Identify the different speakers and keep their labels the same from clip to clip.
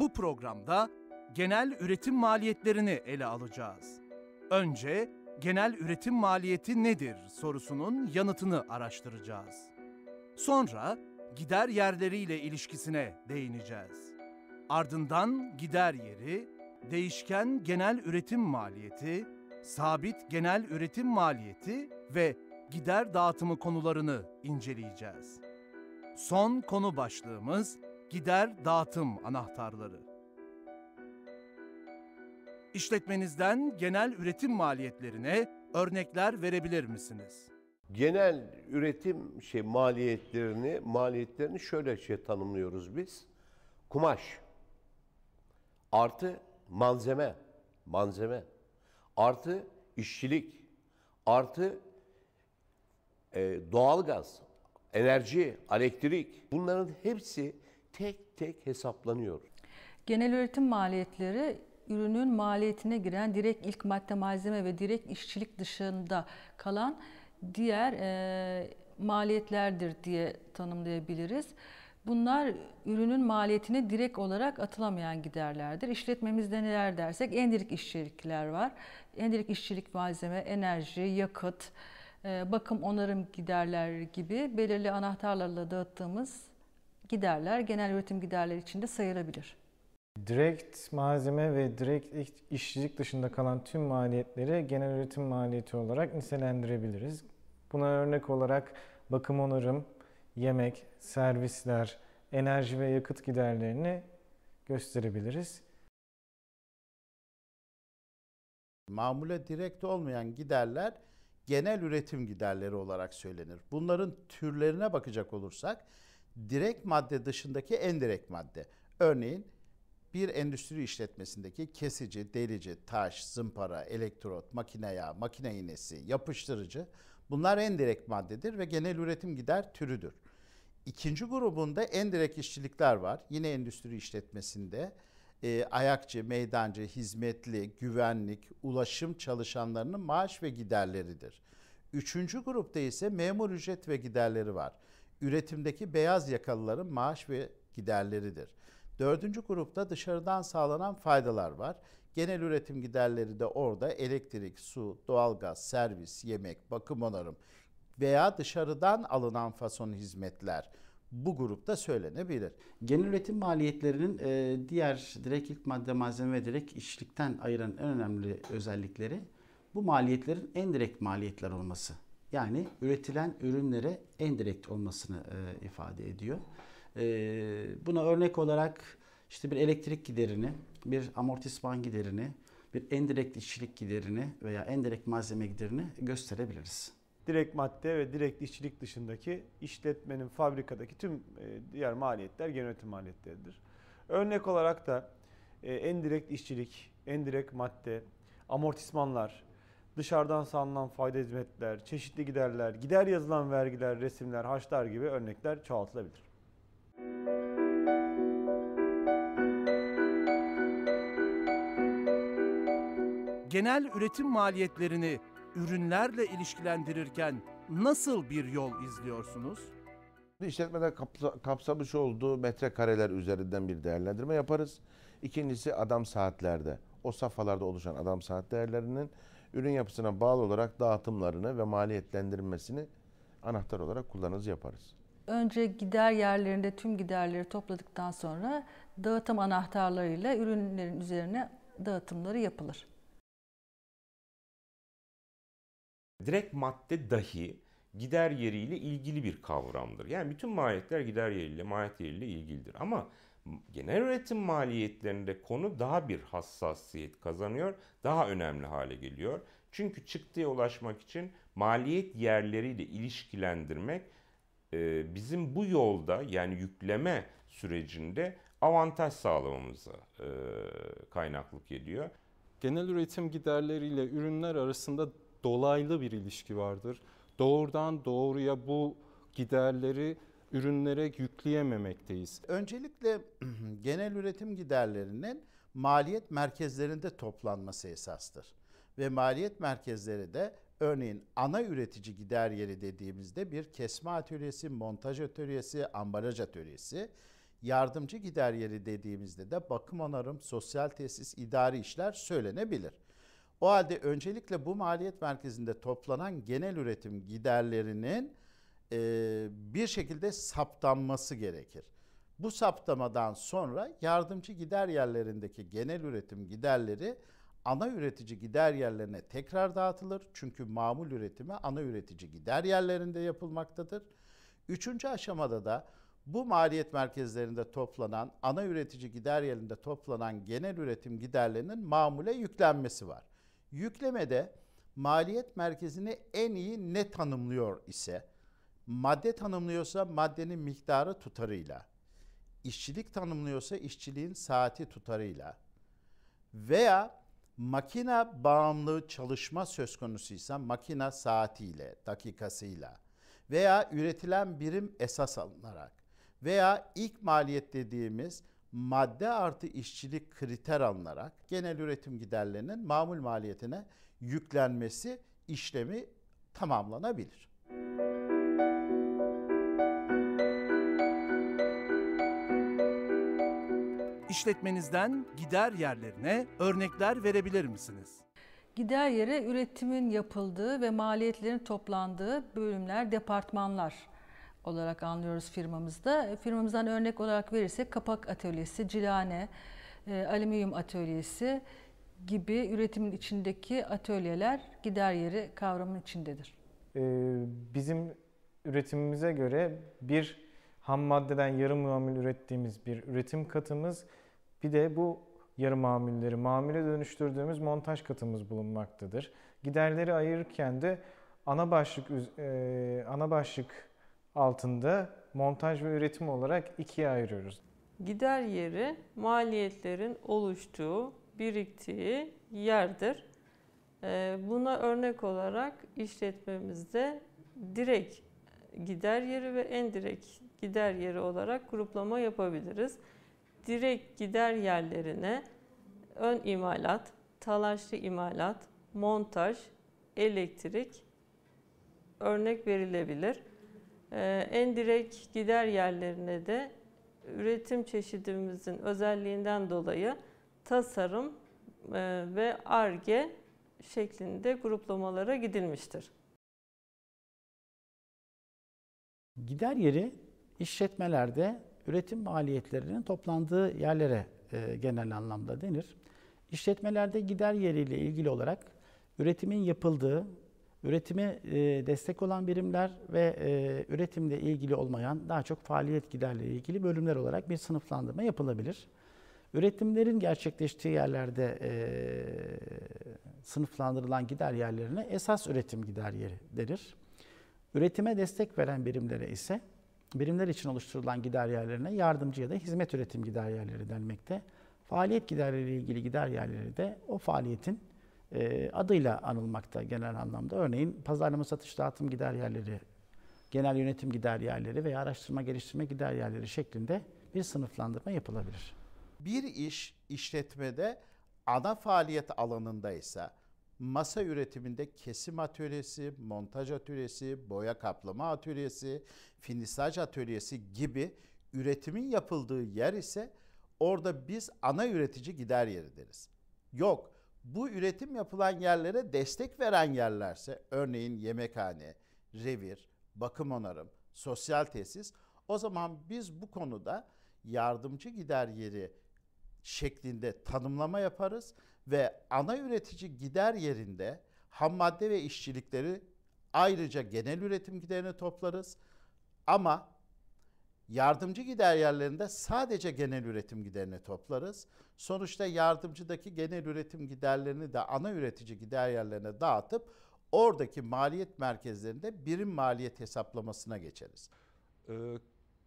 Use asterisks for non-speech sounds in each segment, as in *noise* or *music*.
Speaker 1: Bu programda genel üretim maliyetlerini ele alacağız. Önce genel üretim maliyeti nedir sorusunun yanıtını araştıracağız. Sonra gider yerleriyle ilişkisine değineceğiz. Ardından gider yeri, değişken genel üretim maliyeti, sabit genel üretim maliyeti ve gider dağıtımı konularını inceleyeceğiz. Son konu başlığımız gider dağıtım anahtarları. İşletmenizden genel üretim maliyetlerine örnekler verebilir misiniz? Genel üretim şey maliyetlerini maliyetlerini şöyle şey tanımlıyoruz biz. Kumaş artı malzeme, malzeme artı işçilik artı e, doğalgaz, enerji, elektrik bunların hepsi tek tek hesaplanıyor.
Speaker 2: Genel üretim maliyetleri ürünün maliyetine giren direkt ilk madde malzeme ve direkt işçilik dışında kalan diğer e, maliyetlerdir diye tanımlayabiliriz. Bunlar ürünün maliyetine direkt olarak atılamayan giderlerdir. İşletmemizde neler dersek endirik işçilikler var. Endirik işçilik malzeme, enerji, yakıt, e, bakım onarım giderler gibi belirli anahtarlarla dağıttığımız giderler genel üretim giderleri içinde sayılabilir.
Speaker 3: Direkt malzeme ve direkt işçilik dışında kalan tüm maliyetleri genel üretim maliyeti olarak nitelendirebiliriz. Buna örnek olarak bakım onarım, yemek, servisler, enerji ve yakıt giderlerini gösterebiliriz. Mamule direkt
Speaker 4: olmayan giderler genel üretim giderleri olarak söylenir. Bunların türlerine bakacak olursak direkt madde dışındaki endirekt madde. Örneğin bir endüstri işletmesindeki kesici, delici, taş, zımpara, elektrot, makine yağı, makine iğnesi, yapıştırıcı bunlar endirekt maddedir ve genel üretim gider türüdür. İkinci grubunda endirekt işçilikler var. Yine endüstri işletmesinde e, ayakçı, meydancı, hizmetli, güvenlik, ulaşım çalışanlarının maaş ve giderleridir. Üçüncü grupta ise memur ücret ve giderleri var üretimdeki beyaz yakalıların maaş ve giderleridir. Dördüncü grupta dışarıdan sağlanan faydalar var. Genel üretim giderleri de orada elektrik, su, doğalgaz, servis, yemek, bakım onarım veya dışarıdan alınan fason hizmetler bu grupta söylenebilir. Genel üretim maliyetlerinin e,
Speaker 5: diğer direkt ilk madde malzeme ve direkt işlikten ayıran en önemli özellikleri bu maliyetlerin en direkt maliyetler olması. Yani üretilen ürünlere endirekt olmasını e, ifade ediyor. E, buna örnek olarak işte bir elektrik giderini, bir amortisman giderini, bir endirekt işçilik giderini veya
Speaker 3: endirekt malzeme giderini gösterebiliriz. Direkt madde ve direkt işçilik dışındaki işletmenin fabrikadaki tüm e, diğer maliyetler genel yönetim maliyetleridir. Örnek olarak da e, endirekt işçilik, endirekt madde, amortismanlar, dışarıdan sağlanan fayda hizmetler, çeşitli giderler, gider yazılan vergiler, resimler, haçlar gibi örnekler çoğaltılabilir.
Speaker 1: Genel üretim maliyetlerini ürünlerle ilişkilendirirken nasıl bir yol izliyorsunuz?
Speaker 4: İşletmede kapsamış olduğu metrekareler üzerinden bir değerlendirme yaparız. İkincisi adam saatlerde. O safhalarda oluşan adam saat değerlerinin ürün yapısına bağlı olarak dağıtımlarını ve maliyetlendirmesini anahtar olarak kullanırız yaparız.
Speaker 2: Önce gider yerlerinde tüm giderleri topladıktan sonra dağıtım anahtarlarıyla ürünlerin üzerine dağıtımları yapılır.
Speaker 6: Direkt madde dahi gider yeriyle ilgili bir kavramdır. Yani bütün maliyetler gider yeriyle, maliyet yeriyle ilgilidir. Ama genel üretim maliyetlerinde konu daha bir hassasiyet kazanıyor, daha önemli hale geliyor. Çünkü çıktıya ulaşmak için maliyet yerleriyle ilişkilendirmek e, bizim bu yolda yani yükleme sürecinde avantaj sağlamamıza e, kaynaklık ediyor. Genel üretim giderleriyle ürünler arasında dolaylı bir ilişki vardır. Doğrudan doğruya bu giderleri ürünlere yükleyememekteyiz. Öncelikle *clears throat* genel üretim
Speaker 4: giderlerinin maliyet merkezlerinde toplanması esastır. Ve maliyet merkezleri de örneğin ana üretici gider yeri dediğimizde bir kesme atölyesi, montaj atölyesi, ambalaj atölyesi, yardımcı gider yeri dediğimizde de bakım onarım, sosyal tesis, idari işler söylenebilir. O halde öncelikle bu maliyet merkezinde toplanan genel üretim giderlerinin e, bir şekilde saptanması gerekir. Bu saptamadan sonra yardımcı gider yerlerindeki genel üretim giderleri ana üretici gider yerlerine tekrar dağıtılır. Çünkü mamul üretimi ana üretici gider yerlerinde yapılmaktadır. Üçüncü aşamada da bu maliyet merkezlerinde toplanan, ana üretici gider yerinde toplanan genel üretim giderlerinin mamule yüklenmesi var. Yüklemede maliyet merkezini en iyi ne tanımlıyor ise, Madde tanımlıyorsa maddenin miktarı tutarıyla. İşçilik tanımlıyorsa işçiliğin saati tutarıyla. Veya makina bağımlı çalışma söz konusuysa makina saatiyle, dakikasıyla veya üretilen birim esas alınarak veya ilk maliyet dediğimiz madde artı işçilik kriter alınarak genel üretim giderlerinin mamul maliyetine yüklenmesi işlemi tamamlanabilir. Müzik
Speaker 1: İşletmenizden gider yerlerine örnekler verebilir misiniz?
Speaker 2: Gider yere üretimin yapıldığı ve maliyetlerin toplandığı bölümler, departmanlar olarak anlıyoruz firmamızda. Firmamızdan örnek olarak verirsek kapak atölyesi, cilane, e, alüminyum atölyesi gibi üretimin içindeki atölyeler gider yeri kavramın içindedir.
Speaker 3: Ee, bizim üretimimize göre bir ham maddeden yarı mamül ürettiğimiz bir üretim katımız bir de bu yarı mamülleri mamüle dönüştürdüğümüz montaj katımız bulunmaktadır. Giderleri ayırırken de ana başlık e, ana başlık altında montaj ve üretim olarak ikiye ayırıyoruz.
Speaker 7: Gider yeri maliyetlerin oluştuğu, biriktiği yerdir. E, buna örnek olarak işletmemizde direkt gider yeri ve en direkt gider yeri olarak gruplama yapabiliriz. Direkt gider yerlerine ön imalat, talaşlı imalat, montaj, elektrik örnek verilebilir. Ee, en direkt gider yerlerine de üretim çeşidimizin özelliğinden dolayı tasarım e, ve ARGE şeklinde gruplamalara gidilmiştir.
Speaker 5: Gider yeri İşletmelerde üretim maliyetlerinin toplandığı yerlere e, genel anlamda denir. İşletmelerde gider yeriyle ilgili olarak üretimin yapıldığı, üretime e, destek olan birimler ve e, üretimle ilgili olmayan daha çok faaliyet giderle ilgili bölümler olarak bir sınıflandırma yapılabilir. Üretimlerin gerçekleştiği yerlerde e, sınıflandırılan gider yerlerine esas üretim gider yeri denir. Üretime destek veren birimlere ise birimler için oluşturulan gider yerlerine yardımcı ya da hizmet üretim gider yerleri denmekte. Faaliyet giderleriyle ilgili gider yerleri de o faaliyetin e, adıyla anılmakta genel anlamda. Örneğin pazarlama satış dağıtım gider yerleri, genel yönetim gider yerleri veya araştırma geliştirme gider yerleri şeklinde bir sınıflandırma yapılabilir.
Speaker 4: Bir iş işletmede ana faaliyet alanında ise masa üretiminde kesim atölyesi, montaj atölyesi, boya kaplama atölyesi, finisaj atölyesi gibi üretimin yapıldığı yer ise orada biz ana üretici gider yeri deriz. Yok bu üretim yapılan yerlere destek veren yerlerse örneğin yemekhane, revir, bakım onarım, sosyal tesis o zaman biz bu konuda yardımcı gider yeri şeklinde tanımlama yaparız ve ana üretici gider yerinde ham madde ve işçilikleri ayrıca genel üretim giderini toplarız. Ama yardımcı gider yerlerinde sadece genel üretim giderini toplarız. Sonuçta yardımcıdaki genel üretim giderlerini de ana üretici gider yerlerine dağıtıp oradaki maliyet merkezlerinde birim maliyet hesaplamasına geçeriz.
Speaker 6: Ee,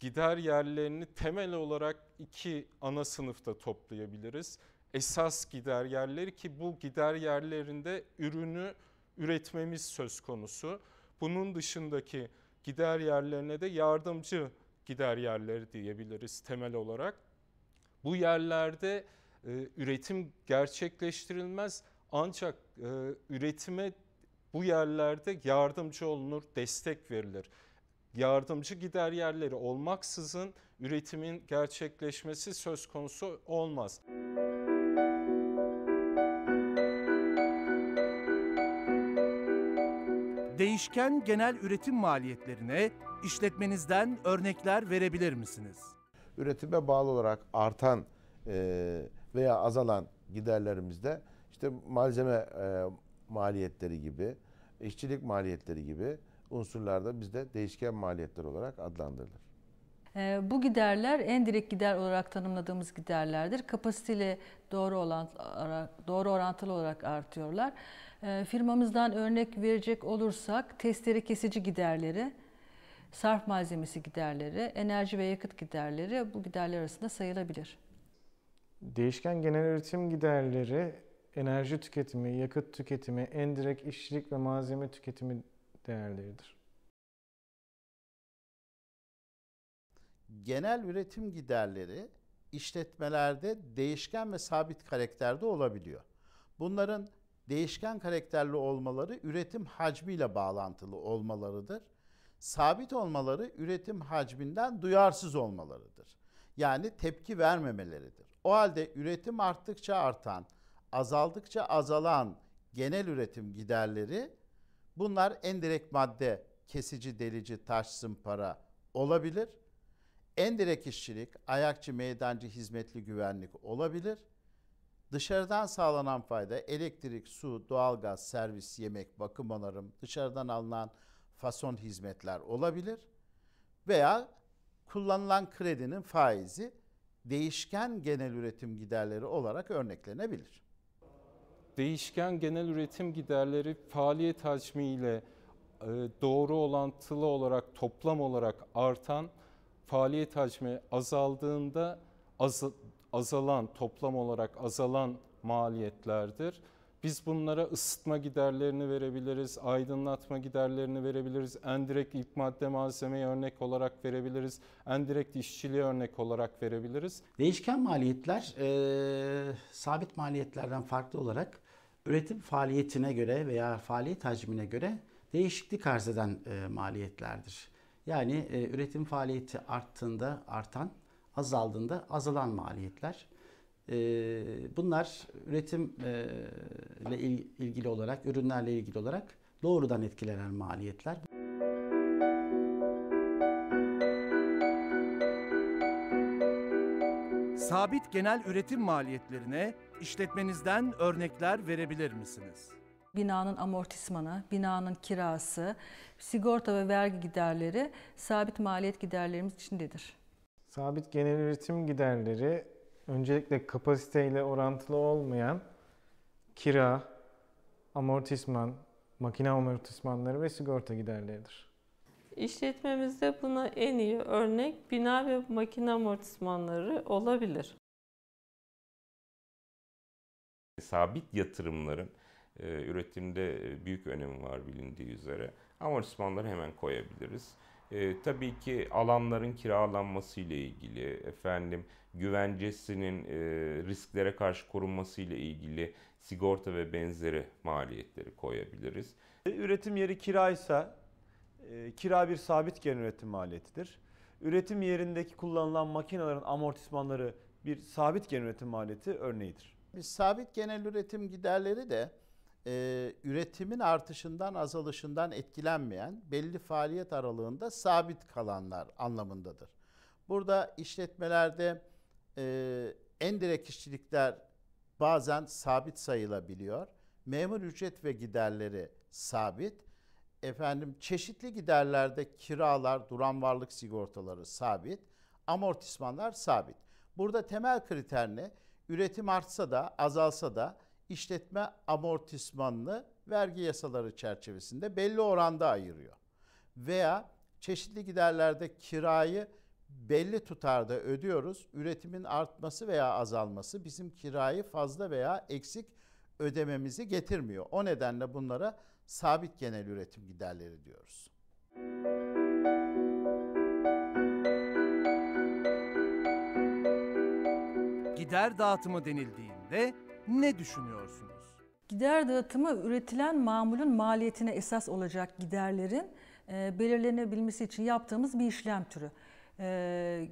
Speaker 6: gider yerlerini temel olarak iki ana sınıfta toplayabiliriz esas gider yerleri ki bu gider yerlerinde ürünü üretmemiz söz konusu. Bunun dışındaki gider yerlerine de yardımcı gider yerleri diyebiliriz temel olarak. Bu yerlerde e, üretim gerçekleştirilmez ancak e, üretime bu yerlerde yardımcı olunur, destek verilir. Yardımcı gider yerleri olmaksızın üretimin gerçekleşmesi söz konusu olmaz. Müzik
Speaker 1: değişken genel üretim maliyetlerine işletmenizden örnekler verebilir misiniz?
Speaker 4: Üretime bağlı olarak artan e, veya azalan giderlerimizde işte malzeme e, maliyetleri gibi, işçilik maliyetleri gibi unsurlarda bizde değişken maliyetler olarak adlandırılır.
Speaker 2: Ee, bu giderler en direk gider olarak tanımladığımız giderlerdir. Kapasiteyle doğru, olan, doğru orantılı olarak artıyorlar. Ee, firmamızdan örnek verecek olursak testere kesici giderleri, sarf malzemesi giderleri, enerji ve yakıt giderleri bu giderler arasında sayılabilir.
Speaker 3: Değişken genel üretim giderleri enerji tüketimi, yakıt tüketimi, en direkt işçilik ve malzeme tüketimi değerleridir.
Speaker 4: genel üretim giderleri işletmelerde değişken ve sabit karakterde olabiliyor. Bunların değişken karakterli olmaları üretim hacmiyle bağlantılı olmalarıdır. Sabit olmaları üretim hacminden duyarsız olmalarıdır. Yani tepki vermemeleridir. O halde üretim arttıkça artan, azaldıkça azalan genel üretim giderleri bunlar endirekt madde, kesici, delici, taş, zımpara olabilir. Endirek işçilik, ayakçı, meydancı, hizmetli güvenlik olabilir. Dışarıdan sağlanan fayda elektrik, su, doğalgaz, servis, yemek, bakım onarım, dışarıdan alınan fason hizmetler olabilir. Veya kullanılan kredinin faizi değişken genel üretim giderleri
Speaker 6: olarak örneklenebilir. Değişken genel üretim giderleri faaliyet hacmiyle e, doğru olantılı olarak toplam olarak artan faaliyet hacmi azaldığında az, azalan, toplam olarak azalan maliyetlerdir. Biz bunlara ısıtma giderlerini verebiliriz, aydınlatma giderlerini verebiliriz, endirekt ilk madde malzemeyi örnek olarak verebiliriz, endirekt işçiliğe örnek olarak verebiliriz. Değişken maliyetler e,
Speaker 5: sabit maliyetlerden farklı olarak üretim faaliyetine göre veya faaliyet hacmine göre değişiklik arz eden e, maliyetlerdir. Yani e, üretim faaliyeti arttığında artan, azaldığında azalan maliyetler. E, bunlar üretimle e, ilgili olarak, ürünlerle ilgili
Speaker 1: olarak doğrudan etkilenen maliyetler. Sabit genel üretim maliyetlerine işletmenizden örnekler verebilir misiniz?
Speaker 2: binanın amortismanı, binanın kirası, sigorta ve vergi giderleri sabit maliyet giderlerimiz içindedir.
Speaker 3: Sabit genel üretim giderleri öncelikle kapasiteyle orantılı olmayan kira, amortisman, makine amortismanları ve sigorta giderleridir.
Speaker 7: İşletmemizde buna en iyi örnek bina ve makine amortismanları olabilir.
Speaker 6: Sabit yatırımların ee, üretimde e, büyük önemi var bilindiği üzere. Amortismanları hemen koyabiliriz. E, tabii ki alanların kiralanması ile ilgili, efendim güvencesinin e, risklere karşı korunması ile ilgili sigorta ve benzeri maliyetleri koyabiliriz.
Speaker 3: E, üretim yeri kiraysa, e, kira bir sabit gelen üretim maliyetidir. Üretim yerindeki kullanılan makinelerin amortismanları bir sabit gelen üretim maliyeti
Speaker 4: örneğidir. Biz sabit genel üretim giderleri de e, üretimin artışından azalışından etkilenmeyen belli faaliyet aralığında sabit kalanlar anlamındadır. Burada işletmelerde e, endirek işçilikler bazen sabit sayılabiliyor. Memur ücret ve giderleri sabit. Efendim çeşitli giderlerde kiralar, duran varlık sigortaları sabit, amortismanlar sabit. Burada temel kriter ne? Üretim artsa da azalsa da işletme amortismanını vergi yasaları çerçevesinde belli oranda ayırıyor. Veya çeşitli giderlerde kirayı belli tutarda ödüyoruz. Üretimin artması veya azalması bizim kirayı fazla veya eksik ödememizi getirmiyor. O nedenle bunlara sabit genel üretim giderleri diyoruz.
Speaker 1: Gider dağıtımı denildiğinde
Speaker 2: ne düşünüyorsunuz? Gider dağıtımı üretilen mamulün maliyetine esas olacak giderlerin e, belirlenebilmesi için yaptığımız bir işlem türü. E,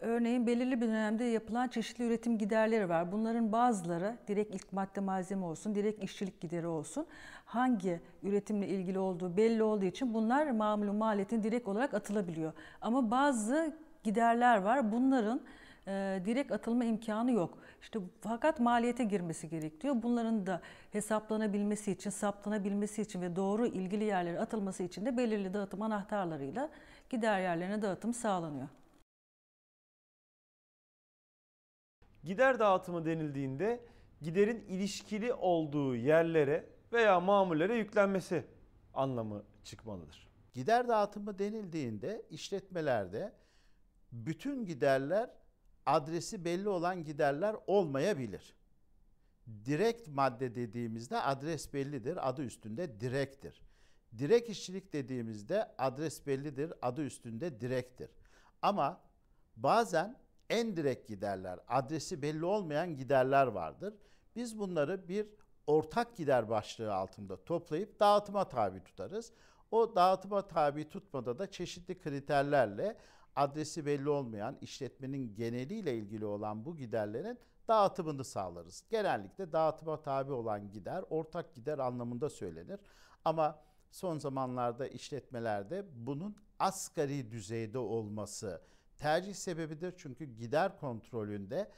Speaker 2: Örneğin belirli bir dönemde yapılan çeşitli üretim giderleri var. Bunların bazıları direkt ilk madde malzeme olsun, direkt işçilik gideri olsun. Hangi üretimle ilgili olduğu belli olduğu için bunlar mamulun maliyetine direkt olarak atılabiliyor. Ama bazı giderler var. Bunların e, direkt atılma imkanı yok. İşte fakat maliyete girmesi gerekiyor. Bunların da hesaplanabilmesi için, saptanabilmesi için ve doğru ilgili yerlere atılması için de belirli dağıtım anahtarlarıyla gider yerlerine dağıtım sağlanıyor. Gider
Speaker 3: dağıtımı denildiğinde giderin ilişkili olduğu yerlere veya mamullere yüklenmesi anlamı çıkmalıdır. Gider dağıtımı denildiğinde
Speaker 4: işletmelerde bütün giderler adresi belli olan giderler olmayabilir. Direkt madde dediğimizde adres bellidir, adı üstünde direktir. Direk işçilik dediğimizde adres bellidir, adı üstünde direktir. Ama bazen en direkt giderler, adresi belli olmayan giderler vardır. Biz bunları bir ortak gider başlığı altında toplayıp dağıtıma tabi tutarız. O dağıtıma tabi tutmada da çeşitli kriterlerle adresi belli olmayan işletmenin geneliyle ilgili olan bu giderlerin dağıtımını sağlarız. Genellikle dağıtıma tabi olan gider ortak gider anlamında söylenir. Ama son zamanlarda işletmelerde bunun asgari düzeyde olması tercih sebebidir. Çünkü gider kontrolünde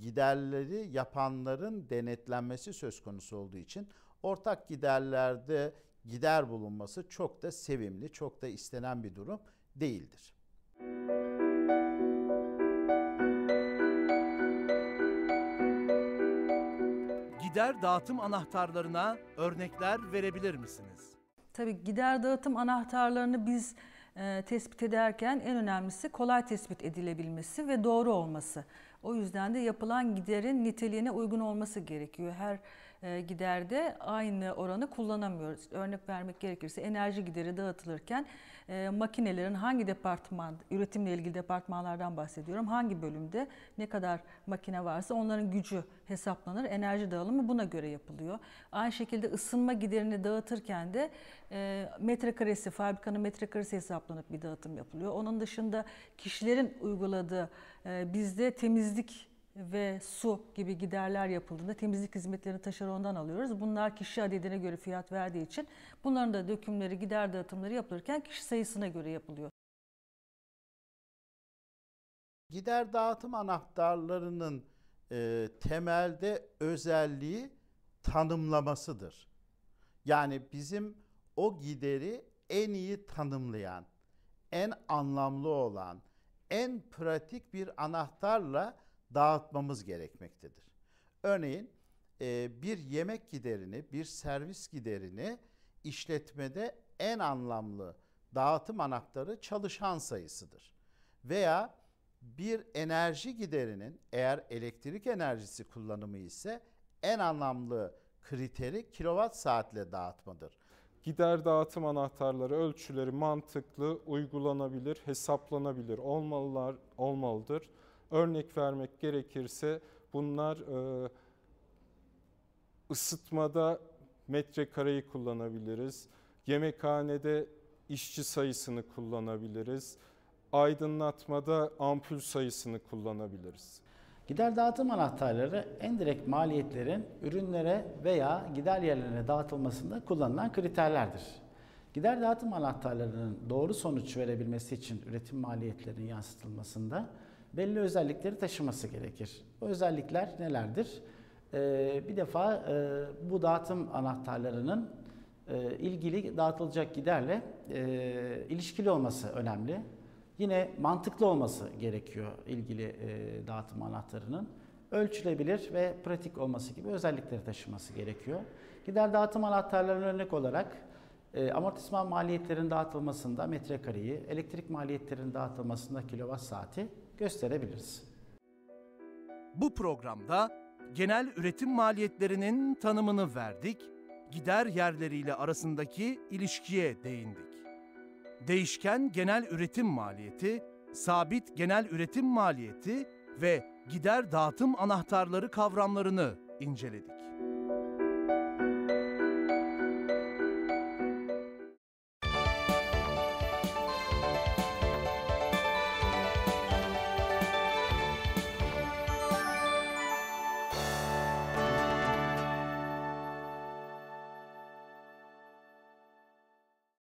Speaker 4: giderleri yapanların denetlenmesi söz konusu olduğu için ortak giderlerde gider bulunması çok da sevimli, çok da istenen bir durum değildir.
Speaker 1: Gider dağıtım anahtarlarına örnekler verebilir misiniz?
Speaker 2: Tabii gider dağıtım anahtarlarını biz e, tespit ederken en önemlisi kolay tespit edilebilmesi ve doğru olması. O yüzden de yapılan giderin niteliğine uygun olması gerekiyor. Her e, giderde aynı oranı kullanamıyoruz. Örnek vermek gerekirse enerji gideri dağıtılırken e, makinelerin hangi departman, üretimle ilgili departmanlardan bahsediyorum, hangi bölümde ne kadar makine varsa onların gücü hesaplanır. Enerji dağılımı buna göre yapılıyor. Aynı şekilde ısınma giderini dağıtırken de e, metrekaresi, fabrikanın metrekaresi hesaplanıp bir dağıtım yapılıyor. Onun dışında kişilerin uyguladığı bizde temizlik ve su gibi giderler yapıldığında temizlik hizmetlerini taşerondan alıyoruz. Bunlar kişi adedine göre fiyat verdiği için bunların da dökümleri, gider dağıtımları yapılırken kişi sayısına göre yapılıyor.
Speaker 4: Gider dağıtım anahtarlarının e, temelde özelliği tanımlamasıdır. Yani bizim o gideri en iyi tanımlayan, en anlamlı olan, en pratik bir anahtarla dağıtmamız gerekmektedir. Örneğin e, bir yemek giderini, bir servis giderini işletmede en anlamlı dağıtım anahtarı çalışan sayısıdır. Veya bir enerji giderinin eğer elektrik enerjisi kullanımı ise en anlamlı kriteri kilowatt saatle dağıtmadır.
Speaker 6: Gider dağıtım anahtarları ölçüleri mantıklı, uygulanabilir, hesaplanabilir olmalılar, olmalıdır. Örnek vermek gerekirse bunlar e, ısıtmada metrekareyi kullanabiliriz. Yemekhanede işçi sayısını kullanabiliriz. Aydınlatmada ampul sayısını kullanabiliriz. Gider dağıtım anahtarları
Speaker 5: en direkt maliyetlerin ürünlere veya gider yerlerine dağıtılmasında kullanılan kriterlerdir. Gider dağıtım anahtarlarının doğru sonuç verebilmesi için üretim maliyetlerinin yansıtılmasında belli özellikleri taşıması gerekir. O özellikler nelerdir? E, bir defa e, bu dağıtım anahtarlarının e, ilgili dağıtılacak giderle e, ilişkili olması önemli. Yine mantıklı olması gerekiyor ilgili e, dağıtım anahtarının. Ölçülebilir ve pratik olması gibi özellikleri taşıması gerekiyor. Gider dağıtım anahtarlarının örnek olarak e, amortisman maliyetlerin dağıtılmasında metrekareyi, elektrik maliyetlerin
Speaker 1: dağıtılmasında kilowatt saati gösterebiliriz. Bu programda genel üretim maliyetlerinin tanımını verdik, gider yerleriyle arasındaki ilişkiye değindik. Değişken genel üretim maliyeti, sabit genel üretim maliyeti ve gider dağıtım anahtarları kavramlarını inceledik.